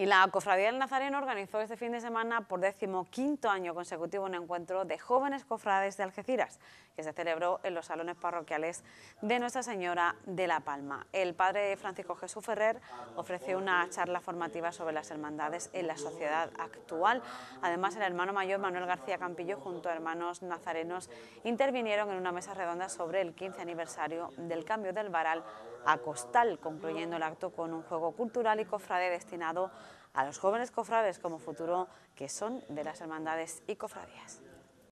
Y la Cofradía del Nazareno organizó este fin de semana por quinto año consecutivo un encuentro de jóvenes cofrades de Algeciras, que se celebró en los salones parroquiales de Nuestra Señora de la Palma. El padre Francisco Jesús Ferrer ofreció una charla formativa sobre las hermandades en la sociedad actual. Además, el hermano mayor Manuel García Campillo junto a hermanos nazarenos intervinieron en una mesa redonda sobre el 15 aniversario del cambio del varal a costal, concluyendo el acto con un juego cultural y cofrade destinado a a los jóvenes cofrades como futuro que son de las hermandades y cofradías.